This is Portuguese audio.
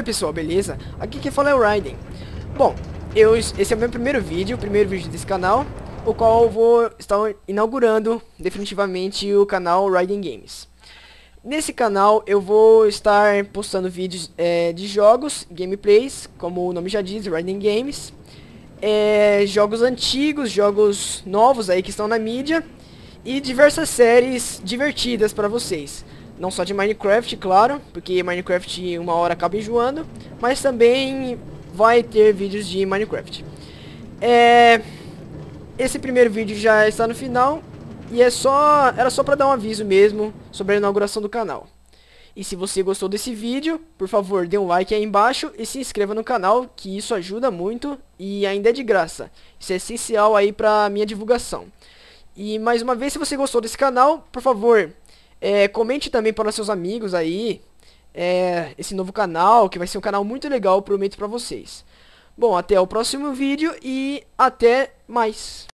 Oi pessoal, beleza? Aqui quem fala é o Raiden. Bom, eu, esse é o meu primeiro vídeo, o primeiro vídeo desse canal, o qual eu vou estar inaugurando definitivamente o canal Raiden Games. Nesse canal eu vou estar postando vídeos é, de jogos, gameplays, como o nome já diz, Raiden Games, é, jogos antigos, jogos novos aí que estão na mídia, e diversas séries divertidas para vocês. Não só de Minecraft, claro, porque Minecraft uma hora acaba enjoando, mas também vai ter vídeos de Minecraft. É... Esse primeiro vídeo já está no final, e é só... era só para dar um aviso mesmo sobre a inauguração do canal. E se você gostou desse vídeo, por favor, dê um like aí embaixo e se inscreva no canal, que isso ajuda muito e ainda é de graça. Isso é essencial aí para minha divulgação. E mais uma vez, se você gostou desse canal, por favor, é, comente também para seus amigos aí é, esse novo canal, que vai ser um canal muito legal, prometo para vocês. Bom, até o próximo vídeo e até mais.